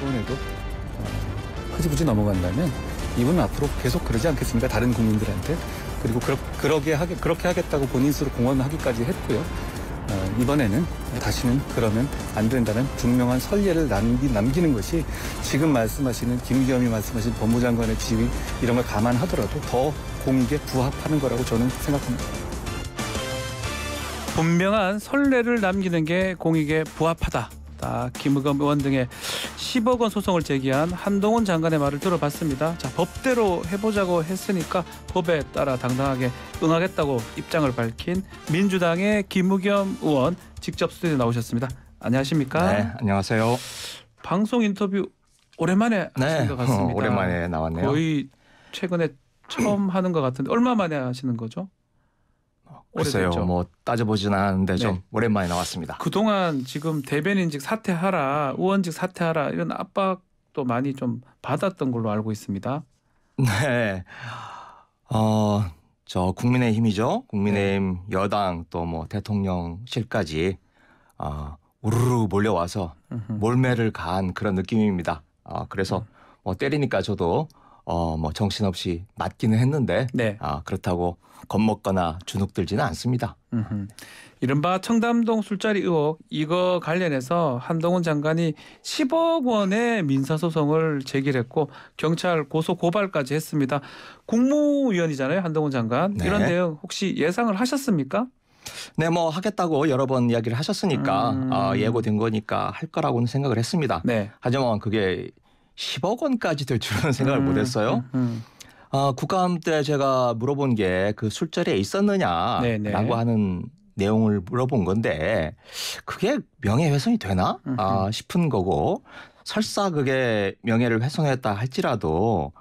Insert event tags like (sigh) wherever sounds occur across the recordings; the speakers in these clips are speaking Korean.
이번에도 어, 흐지부지 넘어간다면 이분은 앞으로 계속 그러지 않겠습니까? 다른 국민들한테 그리고 그러, 그러게 하게 그렇게 하겠다고 본인 스스로 공언하기까지 했고요. 어, 이번에는 다시는 그러면 안 된다는 분명한 선례를 남기, 남기는 것이 지금 말씀하시는 김기현이 말씀하신 법무장관의 지위 이런 걸 감안하더라도 더 공익에 부합하는 거라고 저는 생각합니다. 분명한 선례를 남기는 게 공익에 부합하다. 김의겸 의원 등의 10억 원 소송을 제기한 한동훈 장관의 말을 들어봤습니다. 자, 법대로 해보자고 했으니까 법에 따라 당당하게 응하겠다고 입장을 밝힌 민주당의 김우겸 의원 직접 스튜디오에 나오셨습니다. 안녕하십니까? 네, 안녕하세요. 방송 인터뷰 오랜만에 네, 하신 것 같습니다. 어, 오랜만에 나왔네요. 거의 최근에 처음 하는 것 같은데 얼마 만에 하시는 거죠? 글쎄요, 뭐 따져보진 않았는데 네. 좀 오랜만에 나왔습니다. 그동안 지금 대변인직 사퇴하라, 의원직 사퇴하라 이런 압박도 많이 좀 받았던 걸로 알고 있습니다. 네, 어, 저 국민의힘이죠. 국민의힘 네. 여당 또뭐 대통령실까지 어, 우르르 몰려와서 으흠. 몰매를 가한 그런 느낌입니다. 아, 어, 그래서 음. 뭐 때리니까 저도 어, 뭐 정신없이 맞기는 했는데 네. 아, 그렇다고 겁먹거나 주눅들지는 않습니다. 음흠. 이른바 청담동 술자리 의혹 이거 관련해서 한동훈 장관이 10억 원의 민사 소송을 제기했고 경찰 고소 고발까지 했습니다. 국무위원이잖아요, 한동훈 장관. 네. 이런 내용 혹시 예상을 하셨습니까? 네, 뭐 하겠다고 여러 번 이야기를 하셨으니까 아, 음... 아, 예고된 거니까 할 거라고는 생각을 했습니다. 네. 하지만 그게 10억 원까지 될 줄은 (laughs) 생각을 음, 못했어요. 음, 어, 국감 때 제가 물어본 게 그 술자리에 있었느냐라고 하는 내용을 물어본 건데 그게 명예훼손이 되나 아, 싶은 거고 설사 그게 명예를 훼손했다 할지라도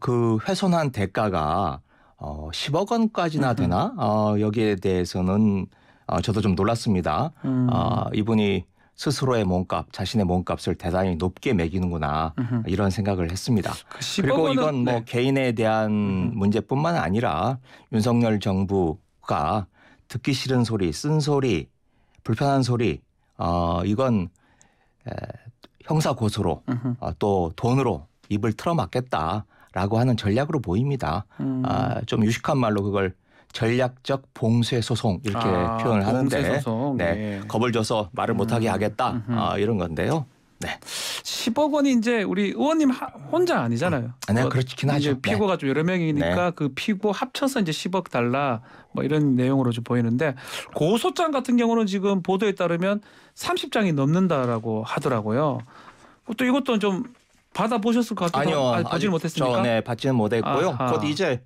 그 훼손한 대가가 어, 10억 원까지나 되나 어, 여기에 대해서는 어, 저도 좀 놀랐습니다. 음. 어, 이분이 스스로의 몸값, 자신의 몸값을 대단히 높게 매기는구나 으흠. 이런 생각을 했습니다. 그 그리고 이건 뭐 네. 개인에 대한 문제뿐만 아니라 윤석열 정부가 듣기 싫은 소리, 쓴 소리, 불편한 소리, 어, 이건 에, 형사 고소로 어, 또 돈으로 입을 틀어막겠다라고 하는 전략으로 보입니다. 음. 아, 좀 유식한 말로 그걸 전략적 봉쇄 소송 이렇게 아, 표현을 하는데 네. 네. 겁을 줘서 말을 음. 못하게 하겠다 아, 이런 건데요. 네. 10억 원이 이제 우리 의원님 하, 혼자 아니잖아요. 음. 네, 어, 그렇긴 하죠. 피고가 네. 좀 여러 명이니까 네. 그 피고 합쳐서 이제 10억 달라 뭐 이런 내용으로 좀 보이는데 고소장 같은 경우는 지금 보도에 따르면 30장이 넘는다라고 하더라고요. 어, 또 이것도 좀 받아 보셨을 것 같아요. 아니요, 아, 아직 받지는 못했습니까? 저, 네, 받지는 못했고요. 아하. 곧 이제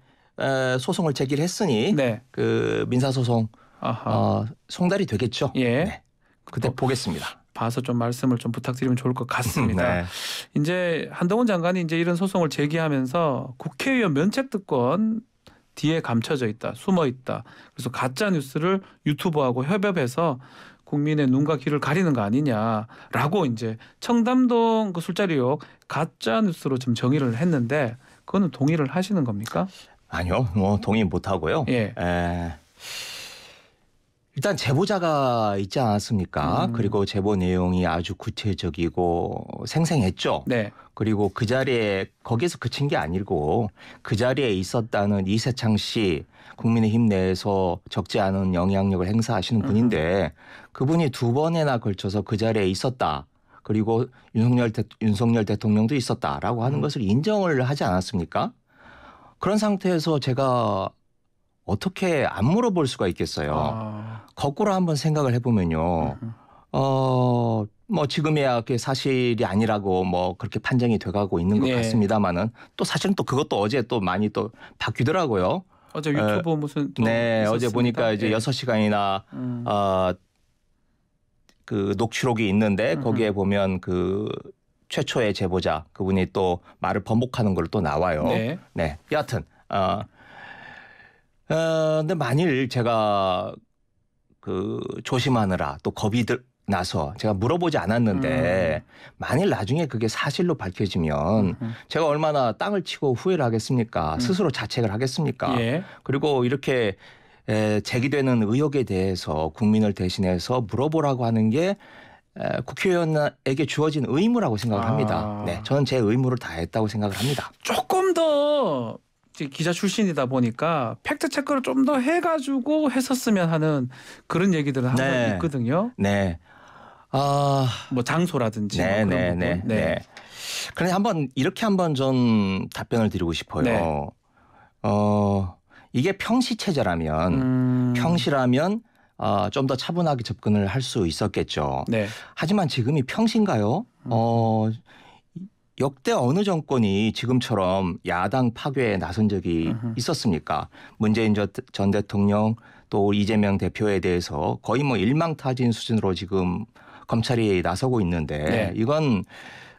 소송을 제기했으니 네. 그 민사소송 아하. 어, 송달이 되겠죠. 예. 네. 그때 어, 보겠습니다. 봐서 좀 말씀을 좀 부탁드리면 좋을 것 같습니다. 음, 네. 이제 한동훈 장관이 이제 이런 소송을 제기하면서 국회의원 면책 특권 뒤에 감춰져 있다, 숨어 있다. 그래서 가짜 뉴스를 유튜브하고 협업해서 국민의 눈과 귀를 가리는 거 아니냐라고 이제 청담동 그 술자리 역 가짜 뉴스로 좀 정의를 했는데 그거는 동의를 하시는 겁니까? 아니요, 뭐 동의 못 하고요. 예. 에... 일단 제보자가 있지 않았습니까? 음. 그리고 제보 내용이 아주 구체적이고 생생했죠. 네. 그리고 그 자리에 거기에서 그친 게 아니고 그 자리에 있었다는 이세창 씨 국민의힘 내에서 적지 않은 영향력을 행사하시는 음. 분인데 음. 그분이 두 번이나 걸쳐서 그 자리에 있었다. 그리고 윤석열, 대, 윤석열 대통령도 있었다라고 하는 음. 것을 인정을 하지 않았습니까? 그런 상태에서 제가 어떻게 안 물어볼 수가 있겠어요. 아. 거꾸로 한번 생각을 해보면요. 음, 음. 어, 뭐 지금이야 그게 사실이 아니라고 뭐 그렇게 판정이 돼가고 있는 것 네. 같습니다만은 또 사실은 또 그것도 어제 또 많이 또 바뀌더라고요. 어제 유튜브 에, 어, 무슨 네 어제 보니까 이제 네. 예. 6 시간이나 음. 어그 녹취록이 있는데 으 음, 거기에 보면 그 최초의 제보자 그분이 또 말을 번복하는 걸 또 나와요. 네. 네. 여하튼 어, 어 근데 만일 제가 그 조심하느라 또 겁이 들 나서 제가 물어보지 않았는데 음. 만일 나중에 그게 사실로 밝혀지면 음. 음. 제가 얼마나 땅을 치고 후회를 하겠습니까? 음. 스스로 자책을 하겠습니까? 예. 그리고 이렇게 에, 제기되는 의혹에 대해서 국민을 대신해서 물어보라고 하는 게 국회의원에게 주어진 의무라고 생각을 합니다. 아. 네, 저는 제 의무를 다했다고 생각을 합니다. 조금 더 기자 출신이다 보니까 팩트 체크를 좀 더 해가지고 했었으면 하는 그런 얘기들을 한번 네. 있거든요. 네. 아, 뭐 장소라든지 뭐 네, 뭐 그런 네, 네, 네, 네. 그런데 한번 이렇게 한 번 전 답변을 드리고 싶어요. 네. 어, 이게 평시 체제라면 음... 평시라면 어, 좀더 차분하게 접근을 할 수 있었겠죠. 네. 하지만 지금이 평신가요? 어, 역대 어느 정권이 지금처럼 야당 파괴에 나선 적이 있었습니까? 문재인 전 대통령 또 이재명 대표에 대해서 거의 뭐 일망타진 수준으로 지금 검찰이 나서고 있는데 네. 이건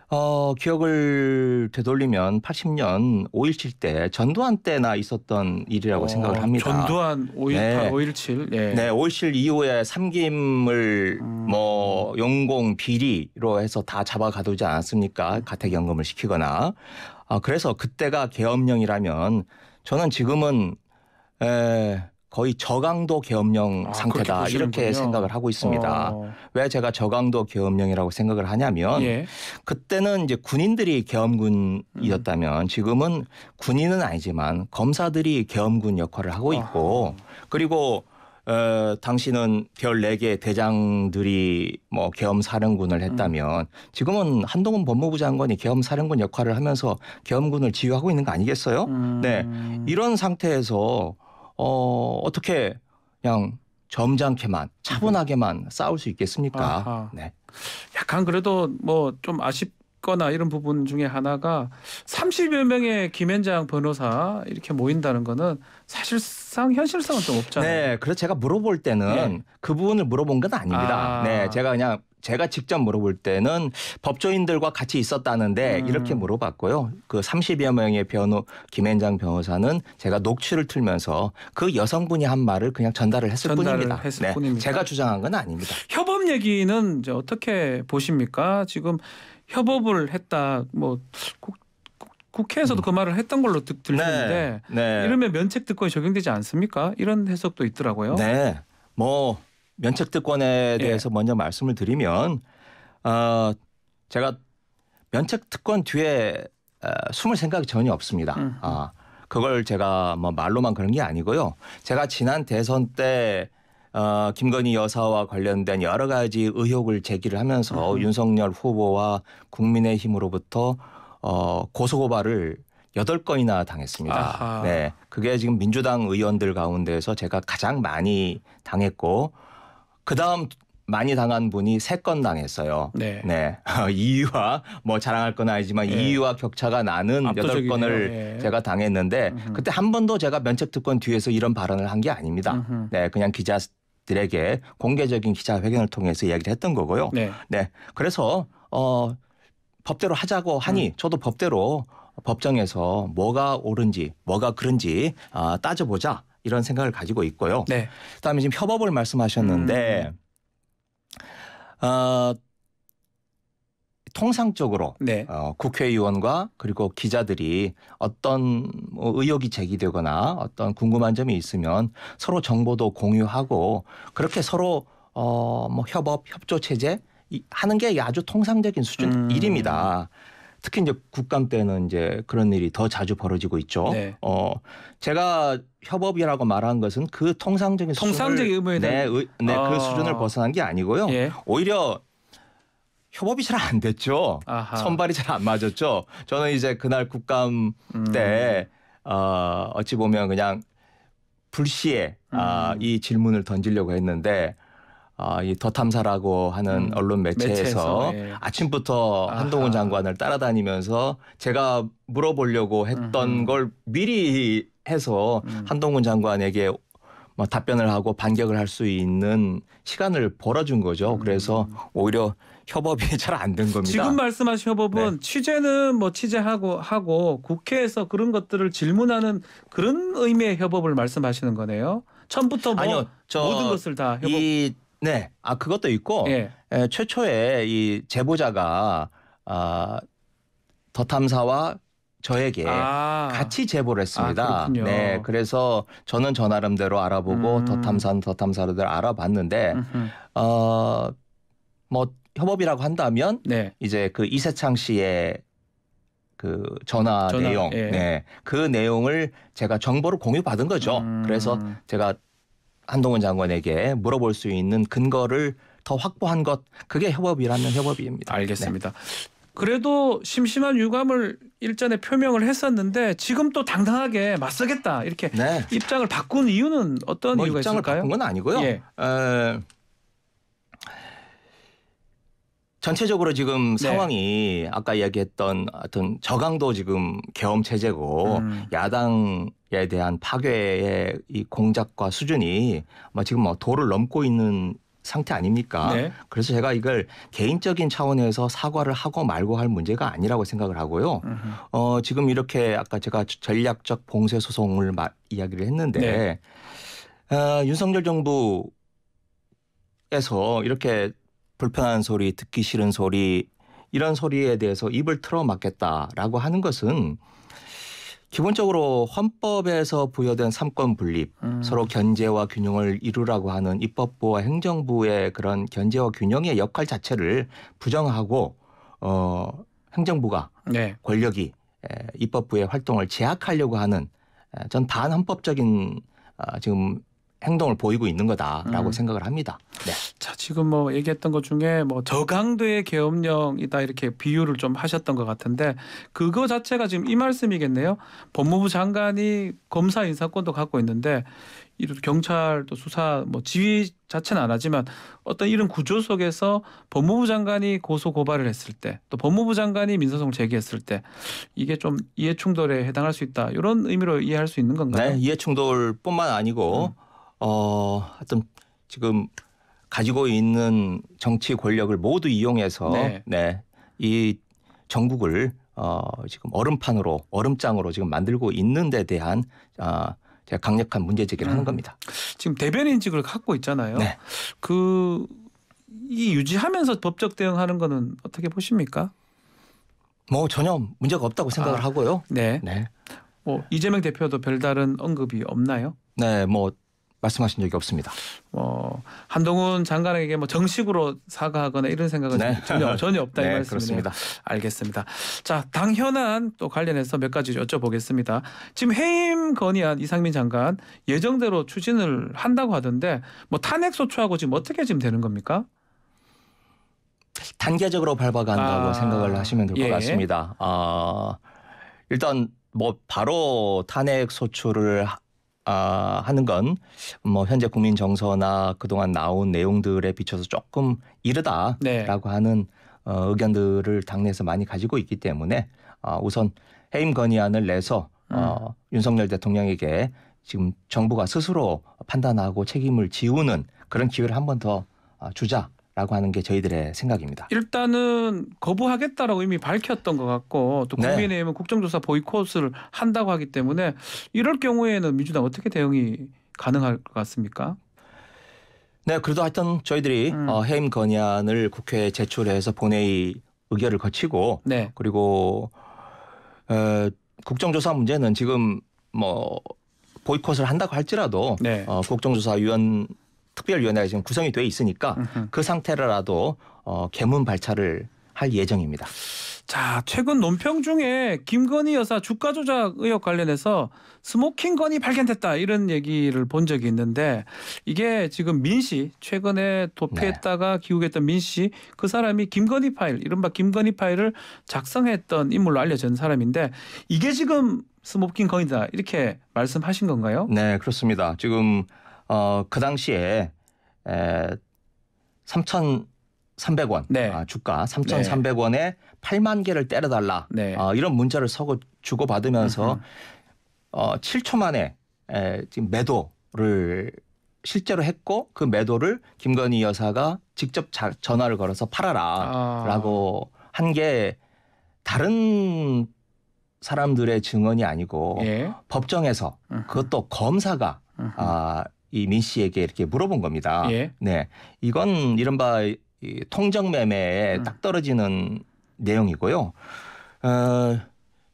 어, 기억을 되돌리면 80년 5.17 때 전두환 때나 있었던 일이라고 어, 생각을 합니다. 전두환 5.18, 네. 5.17. 예. 네. 네, 5.17 이후에 삼김을 음. 뭐 용공 비리로 해서 다 잡아 가두지 않았습니까? 가택연금을 시키거나. 아, 그래서 그때가 계엄령이라면 저는 지금은 에, 거의 저강도 계엄령 아, 상태다 이렇게 생각을 하고 있습니다. 어. 왜 제가 저강도 계엄령이라고 생각을 하냐면 예. 그때는 이제 군인들이 계엄군이었다면 음. 지금은 군인은 아니지만 검사들이 계엄군 역할을 하고 있고 아 그리고 어, 당신은별 4개 대장들이 뭐 계엄사령군을 음. 했다면 음. 지금은 한동훈 법무부 장관이 계엄사령군 역할을 하면서 계엄군을 지휘하고 있는 거 아니겠어요? 음. 네. 이런 상태에서 어, 어떻게 그냥 점잖게만 차분하게만 싸울 수 있겠습니까? 아하. 네. 약간 그래도 뭐 좀 아쉽 거나 이런 부분 중에 하나가 30여 명의 김현장 변호사 이렇게 모인다는 거는 사실상 현실성은 좀 없잖아요. 네, 그래서 제가 물어볼 때는 네. 그 부분을 물어본 건 아닙니다. 아. 네, 제가 그냥 제가 직접 물어볼 때는 법조인들과 같이 있었다는데 음. 이렇게 물어봤고요. 그 30여 명의 변호 김현장 변호사는 제가 녹취를 틀면서 그 여성분이 한 말을 그냥 전달을 했을 전달을 뿐입니다. 했을 네, 뿐입니다. 제가 주장한 건 아닙니다. 협업 얘기는 이제 어떻게 보십니까? 지금 협업을 했다. 뭐 국, 국회에서도 음. 그 말을 했던 걸로 듣, 들리는데 네. 네. 이러면 면책 특권이 적용되지 않습니까? 이런 해석도 있더라고요. 네. 뭐 면책 특권에 예. 대해서 예. 먼저 말씀을 드리면 어, 제가 면책 특권 뒤에 어, 숨을 생각이 전혀 없습니다. 음. 아, 그걸 제가 뭐 말로만 그런 게 아니고요. 제가 지난 대선 때 어, 김건희 여사와 관련된 여러 가지 의혹을 제기를 하면서 음. 윤석열 후보와 국민의힘으로부터 어, 고소고발을 8 건이나 당했습니다. 아하. 네. 그게 지금 민주당 의원들 가운데서 제가 가장 많이 당했고 그다음 많이 당한 분이 3건 당했어요. 네. 네. 2위와 (laughs) 뭐 자랑할 건 아니지만 네. 2위와 격차가 나는 여덟 건을 네. 제가 당했는데 음흠. 그때 한 번도 제가 면책 특권 뒤에서 이런 발언을 한 게 아닙니다. 음흠. 네. 그냥 기자 들에게 공개적인 기자회견을 통해서 이야기를 했던 거고요. 네. 네. 그래서 어 법대로 하자고 하니 음. 저도 법대로 법정에서 뭐가 옳은지 뭐가 그런지 아, 따져보자 이런 생각을 가지고 있고요. 네. 그다음에 지금 협업을 말씀하셨는데 음. 어, 통상적으로 네. 어, 국회의원과 그리고 기자들이 어떤 뭐 의혹이 제기되거나 어떤 궁금한 점이 있으면 서로 정보도 공유하고 그렇게 서로 어, 뭐 협업 협조 체제 하는 게 아주 통상적인 수준 음. 일입니다. 특히 이제 국감 때는 이제 그런 일이 더 자주 벌어지고 있죠. 네. 어 제가 협업이라고 말한 것은 그 통상적인 통상적인 의무에 네, 대한 네, 의, 네 그 아. 그 수준을 벗어난 게 아니고요. 예. 오히려 협업이 잘 안 됐죠. 아하. 선발이 잘 안 맞았죠. 저는 이제 그날 국감 음. 때 어, 어찌 보면 그냥 불시에 아, 음. 아, 이 질문을 던지려고 했는데 아, 이 더탐사라고 하는 음. 언론 매체에서, 매체에서 예. 아침부터 아하. 한동훈 장관을 따라다니면서 제가 물어보려고 했던 음걸 미리 해서 음. 한동훈 장관에게 뭐 답변을 하고 반격을 할 수 있는 시간을 벌어준 거죠. 그래서 음. 오히려 협업이 (laughs) 잘 안 된 겁니다. 지금 말씀하신 협업은 네. 취재는 뭐 취재하고 하고 국회에서 그런 것들을 질문하는 그런 의미의 협업을 말씀하시는 거네요. 처음부터 뭐 아니요, 모든 것을 다 협업. 이, 네, 아 그것도 있고 예. 에, 최초에 이 제보자가 아, 더 탐사와 저에게 아. 같이 제보를 했습니다. 아, 네, 그래서 저는 저 나름대로 알아보고 음. 더 탐사는 더 탐사로들 알아봤는데 음흠. 어. 뭐 협업이라고 한다면 네. 이제 그 이세창 씨의 그 전화, 전화 내용, 예. 네. 그 내용을 제가 정보를 공유받은 거죠. 음. 그래서 제가 한동훈 장관에게 물어볼 수 있는 근거를 더 확보한 것, 그게 협업이라는 협업입니다. 알겠습니다. 네. 그래도 심심한 유감을 일전에 표명을 했었는데 지금 또 당당하게 맞서겠다 이렇게 네. 입장을 바꾼 이유는 어떤 뭐 이유가 입장을 있을까요? 바꾼 건 아니고요. 예. 어... 전체적으로 지금 네. 상황이 네. 아까 이야기했던 어떤 저강도 지금 계엄 체제고 음. 야당에 대한 파괴의 이 공작과 수준이 뭐 지금 뭐 도를 넘고 있는 상태 아닙니까? 네. 그래서 제가 이걸 개인적인 차원에서 사과를 하고 말고 할 문제가 아니라고 생각을 하고요. 어, 지금 이렇게 아까 제가 전략적 봉쇄 소송을 마, 이야기를 했는데 네. 어, 윤석열 정부에서 이렇게 불편한 소리, 듣기 싫은 소리 이런 소리에 대해서 입을 틀어막겠다라고 하는 것은 기본적으로 헌법에서 부여된 삼권 분립, 음. 서로 견제와 균형을 이루라고 하는 입법부와 행정부의 그런 견제와 균형의 역할 자체를 부정하고 어 행정부가 네. 권력이 입법부의 활동을 제약하려고 하는 전 반헌법적인 아, 지금 행동을 보이고 있는 거다라고 음. 생각을 합니다. 네. 자 지금 뭐 얘기했던 것 중에 뭐 저강도의 계엄령이다 이렇게 비유를 좀 하셨던 것 같은데 그거 자체가 지금 이 말씀이겠네요. 법무부 장관이 검사 인사권도 갖고 있는데 이런 경찰도 수사 뭐 지휘 자체는 안 하지만 어떤 이런 구조 속에서 법무부 장관이 고소 고발을 했을 때 또 법무부 장관이 민사소송 제기했을 때 이게 좀 이해 충돌에 해당할 수 있다 이런 의미로 이해할 수 있는 건가요? 네, 이해 충돌뿐만 아니고 음. 어, 하여튼 지금 가지고 있는 정치 권력을 모두 이용해서 네. 네. 이 전국을 어, 지금 얼음판으로 얼음장으로 지금 만들고 있는 데 대한 어, 제가 강력한 문제 제기를 음. 하는 겁니다. 지금 대변인직을 갖고 있잖아요. 네. 그이 유지하면서 법적 대응하는 거는 어떻게 보십니까? 뭐 전혀 문제가 없다고 생각을 아, 하고요. 네. 네. 뭐 이재명 대표도 별다른 언급이 없나요? 네, 뭐 말씀하신 적이 없습니다. 어, 한동훈 장관에게 뭐 정식으로 사과하거나 이런 생각은 네. 전혀 전혀 없다 (laughs) 네, 이 말씀입니다. 알겠습니다. 자, 당 현안 또 관련해서 몇 가지 여쭤보겠습니다. 지금 해임 건의안 이상민 장관 예정대로 추진을 한다고 하던데 뭐 탄핵 소추하고 지금 어떻게 지금 되는 겁니까? 단계적으로 밟아간다고 아, 생각을 하시면 될것 예. 같습니다. 아, 일단 뭐 바로 탄핵 소추를 아, 하는 건 뭐 현재 국민 정서나 그동안 나온 내용들에 비춰서 조금 이르다라고 네. 하는 어, 의견들을 당내에서 많이 가지고 있기 때문에 아, 우선 해임 건의안을 내서 어, 음. 어, 윤석열 대통령에게 지금 정부가 스스로 판단하고 책임을 지우는 그런 기회를 한 번더 아, 주자 라고 하는 게 저희들의 생각입니다. 일단은 거부하겠다라고 이미 밝혔던 것 같고 또 네. 국민의힘은 네. 국정조사 보이콧을 한다고 하기 때문에 이럴 경우에는 민주당 어떻게 대응이 가능할 것 같습니까? 네, 그래도 하여튼 저희들이 음. 어, 해임 건의안을 국회에 제출해서 본회의 의결을 거치고 네. 그리고 어, 국정조사 문제는 지금 뭐 보이콧을 한다고 할지라도 네. 어, 국정조사위원 특별위원회가 지금 구성이 돼 있으니까 으흠. 그 상태라도 어, 개문 발차를 할 예정입니다. 자, 최근 논평 중에 김건희 여사 주가 조작 의혹 관련해서 스모킹 건이 발견됐다 이런 얘기를 본 적이 있는데 이게 지금 민 씨 최근에 도피했다가 네. 기우했던 민 씨 그 사람이 김건희 파일 이른바 김건희 파일을 작성했던 인물로 알려진 사람인데 이게 지금 스모킹 건이다 이렇게 말씀하신 건가요? 네, 그렇습니다. 지금 어, 그 당시에 에, 3,300원 네. 아, 주가 3,300원에 네. 8만 개를 때려달라 네. 어, 이런 문자를 서고 주고 받으면서 어, 7초 만에 에, 지금 매도를 실제로 했고 그 매도를 김건희 여사가 직접 자, 전화를 걸어서 팔아라라고 아. 한게 다른 사람들의 증언이 아니고 예. 법정에서 으흠. 음. 그것도 검사가 음. 아, 이민 씨에게 이렇게 물어본 겁니다. 예. 네, 이건 이른바 이 통정 매매에 음. 딱 떨어지는 내용이고요. 어,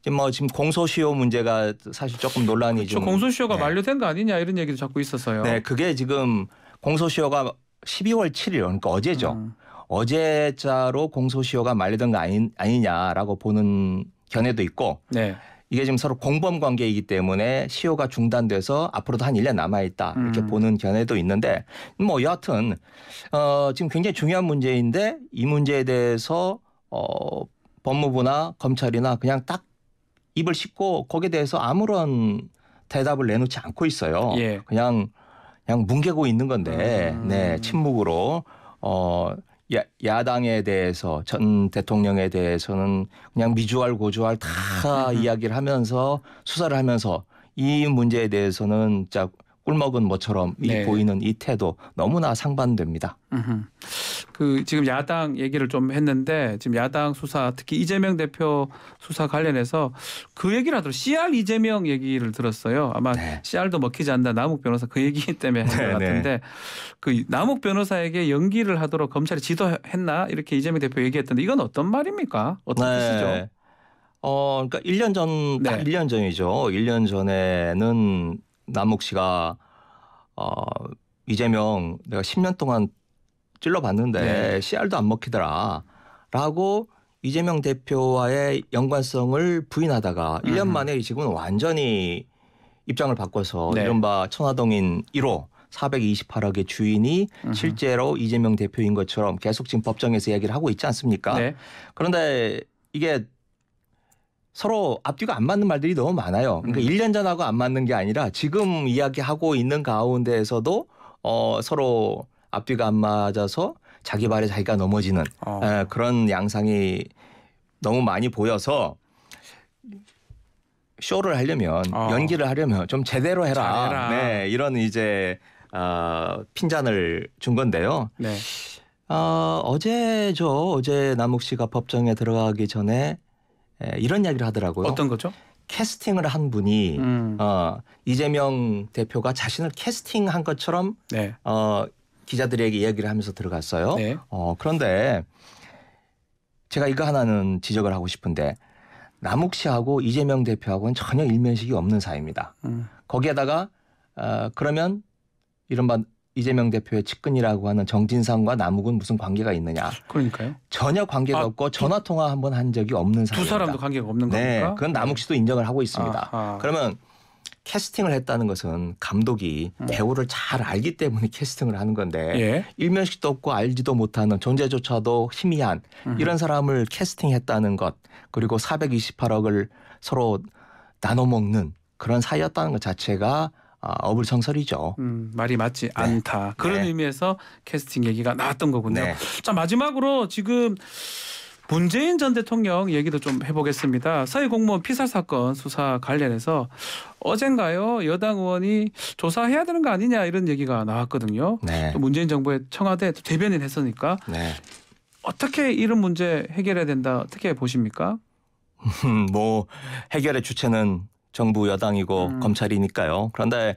지금 뭐 지금 공소시효 문제가 사실 조금 논란이 그렇죠. 좀 공소시효가 네. 만료된 거 아니냐 이런 얘기도 자꾸 있었어요. 네, 그게 지금 공소시효가 12월 7일 그러니까 어제죠. 음. 어제자로 공소시효가 만료된 거 아니, 아니냐라고 보는 견해도 있고 네. 이게 지금 서로 공범 관계이기 때문에 시효가 중단돼서 앞으로도 한 1년 남아 있다 이렇게 음. 보는 견해도 있는데 뭐 여하튼 어 지금 굉장히 중요한 문제인데 이 문제에 대해서 어 법무부나 검찰이나 그냥 딱 입을 씻고 거기에 대해서 아무런 대답을 내놓지 않고 있어요. 예. 그냥 그냥 뭉개고 있는 건데 음. 네 침묵으로 어 야, 야당에 대해서 전 대통령에 대해서는 그냥 미주알 고주알 다 이야기를 하면서 수사를 하면서 이 문제에 대해서는 자 꿀먹은 뭐처럼 네. 이 보이는 이 태도 너무나 상반됩니다. 그 지금 야당 얘기를 좀 했는데 지금 야당 수사 특히 이재명 대표 수사 관련해서 그 얘기를 하더라고 요 CR 이재명 얘기를 들었어요. 아마 네. CR도 먹히지 않는다 남욱 변호사 그 얘기 (laughs) 때문에 한것 네, 네, 같은데 네. 그 남욱 변호사에게 연기를 하도록 검찰이 지도했나 이렇게 이재명 대표 얘기했던데 이건 어떤 말입니까? 어떤 네. 뜻이죠? 어, 그러니까 1년 전, 딱 네. 1년 전이죠. 1년 전에는 남욱 씨가 어, 이재명 내가 10년 동안 찔러봤는데 네. 씨알도 안 먹히더라라고 이재명 대표와의 연관성을 부인하다가 음. 1년 만에 지금 완전히 입장을 바꿔서 네. 이른바 천화동인 1호 428억의 주인이 으 실제로 이재명 대표인 것처럼 계속 지금 법정에서 이야기를 하고 있지 않습니까? 네. 그런데 이게 서로 앞뒤가 안 맞는 말들이 너무 많아요. 그러니까 음. 1년 전하고 안 맞는 게 아니라 지금 이야기하고 있는 가운데에서도 어, 서로 앞뒤가 안 맞아서 자기 발에 자기가 넘어지는 어. 에, 예, 그런 양상이 너무 많이 보여서 쇼를 하려면 어. 연기를 하려면 좀 제대로 해라. 잘해라. 네, 이런 이제 어, 핀잔을 준 건데요. 네. 어, 어제 저 어제 남욱 씨가 법정에 들어가기 전에 예, 이런 이야기를 하더라고요. 어떤 거죠? 캐스팅을 한 분이 음. 어, 이재명 대표가 자신을 캐스팅한 것처럼 네. 어, 기자들에게 이야기를 하면서 들어갔어요. 네. 어, 그런데 제가 이거 하나는 지적을 하고 싶은데 남욱 씨하고 이재명 대표하고는 전혀 일면식이 없는 사이입니다. 음. 거기에다가 어, 그러면 이른바 이재명 대표의 측근이라고 하는 정진상과 남욱은 무슨 관계가 있느냐? 그러니까요. 전혀 관계가 아, 없고 전화 통화 한 번 한 적이 없는 사람두 사람도 관계가 없는 네, 겁니까? 그건 남욱 씨도 네. 인정을 하고 있습니다. 아하. 그러면 캐스팅을 했다는 것은 감독이 음. 배우를 잘 알기 때문에 캐스팅을 하는 건데 예. 일면식도 없고 알지도 못하는 존재조차도 희미한 음. 이런 사람을 캐스팅했다는 것 그리고 428억을 서로 나눠 먹는 그런 사이였다는 것 자체가 어불성설이죠. 아, 음, 말이 맞지 네. 않다. 그런 네. 의미에서 캐스팅 얘기가 나왔던 거군요. 네. 자 마지막으로 지금 문재인 전 대통령 얘기도 좀 해보겠습니다. 사회 공무원 피살 사건 수사 관련해서 어젠가요 여당 의원이 조사해야 되는 거 아니냐 이런 얘기가 나왔거든요. 네. 또 문재인 정부의 청와대 대변인 했으니까 네. 어떻게 이런 문제 해결해야 된다 어떻게 보십니까? (laughs) 뭐 해결의 주체는 정부 여당이고 음. 검찰이니까요. 그런데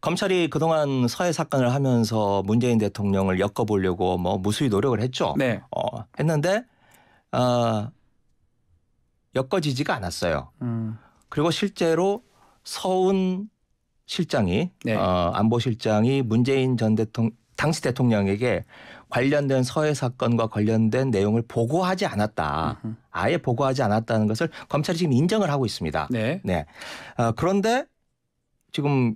검찰이 그동안 서해 사건을 하면서 문재인 대통령을 엮어보려고 뭐 무수히 노력을 했죠. 네. 어, 했는데 어, 엮어지지가 않았어요. 음. 그리고 실제로 서훈 실장이 네. 어, 안보실장이 문재인 전 대통령 당시 대통령에게 관련된 서해 사건과 관련된 내용을 보고하지 않았다. 아예 보고하지 않았다는 것을 검찰이 지금 인정을 하고 있습니다. 네. 네. 어, 그런데 지금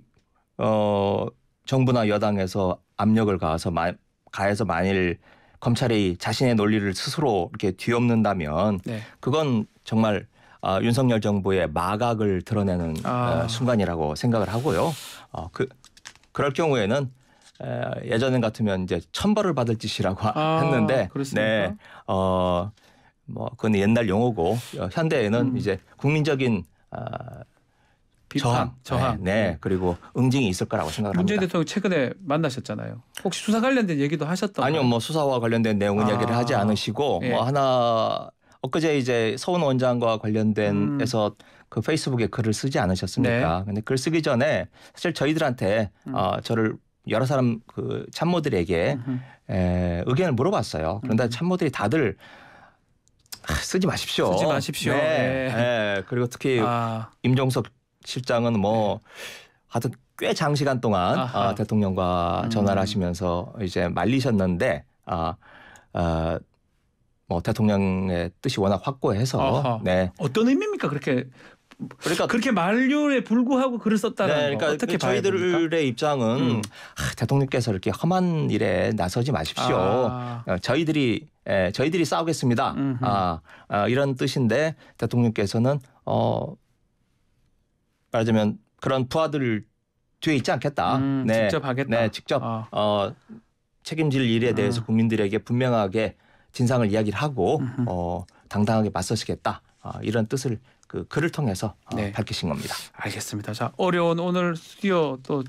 어, 정부나 여당에서 압력을 가해서 마, 가해서 만일 검찰이 자신의 논리를 스스로 이렇게 뒤엎는다면 네. 그건 정말 어, 윤석열 정부의 마각을 드러내는 아. 어, 순간이라고 생각을 하고요. 어, 그 그럴 경우에는 예전 같으면 이제 천벌을 받을 짓이라고 아, (laughs) 했는데 그렇습니까? 네. 어, 뭐 그건 옛날 용어고 어, 현대에는 음. 이제 국민적인 아 비판, 저항, 저항. 네, 네. 네, 그리고 응징이 있을 거라고 생각합니다. 문재인 대통령 최근에 만나셨잖아요. 혹시 수사 관련된 얘기도 하셨던? 아니요, 뭐 수사와 관련된 내용은 아. 얘기를 하지 않으시고 네. 뭐 하나 엊그제 이제 서훈 원장과 관련된에서 음. 그 페이스북에 글을 쓰지 않으셨습니까? 네. 근데 글 쓰기 전에 사실 저희들한테 음. 어, 저를 여러 사람 그 참모들에게 에, 의견을 물어봤어요. 그런데 음. 참모들이 다들 아, 쓰지 마십시오. 쓰지 마십시오. 네. 네. 네. 그리고 특히 아. 임종석 실장은 뭐 네. 하여튼 꽤 장시간 동안 아 대통령과 전화를 음. 하시면서 이제 말리셨는데 아, 아, 뭐 대통령의 뜻이 워낙 확고해서 네. 어떤 의미입니까 그렇게 그러니까 그렇게 만료에 불구하고 글을 썼다는 네, 그러니까 그 어떻게 저희들의 입장은 음. 아, 대통령께서 이렇게 험한 일에 나서지 마십시오. 아. 어, 저희들이 에, 예, 저희들이 싸우겠습니다. 아, 아 이런 뜻인데 대통령께서는 어 말하자면 그런 부하들 뒤에 있지 않겠다. 음, 네, 직접 하겠다. 네, 직접 아. 어 책임질 일에 아. 대해서 음. 국민들에게 분명하게 진상을 이야기를 하고 어 당당하게 맞서시겠다. 아, 이런 뜻을 그 글을 통해서 어, 네. 어, 밝히신 겁니다. 알겠습니다. 자 어려운 오늘 스튜디오 또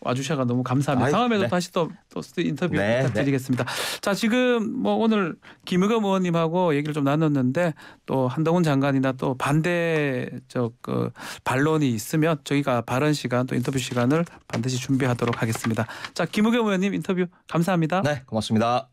와주셔서 너무 감사합니다. 아이, 다음에도 네. 다시 또, 또 인터뷰 네, 네. 부탁드리겠습니다. 네. 자 지금 뭐 오늘 김의겸 의원님하고 얘기를 좀 나눴는데 또 한동훈 장관이나 또 반대적 그 반론이 있으면 저희가 발언 시간 또 인터뷰 시간을 반드시 준비하도록 하겠습니다. 자 김의겸 의원님 인터뷰 감사합니다. 네 고맙습니다.